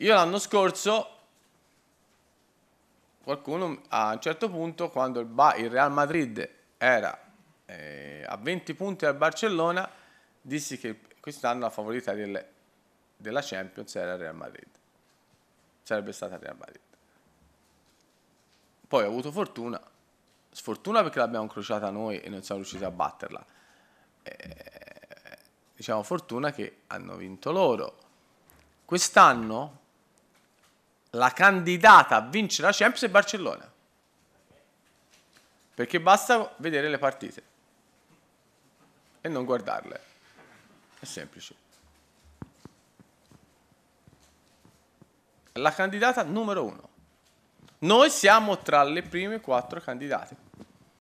Io l'anno scorso, qualcuno a un certo punto, quando il, ba- il Real Madrid era eh, a 20 punti dal Barcellona, dissi che quest'anno la favorita del, della Champions era il Real Madrid. Sarebbe stata il Real Madrid. Poi ho avuto fortuna, sfortuna perché l'abbiamo incrociata noi e non siamo riusciti a batterla. Eh, diciamo fortuna che hanno vinto loro. Quest'anno la candidata a vincere la Champions è Barcellona. Perché basta vedere le partite e non guardarle. È semplice. La candidata numero uno. Noi siamo tra le prime quattro candidate.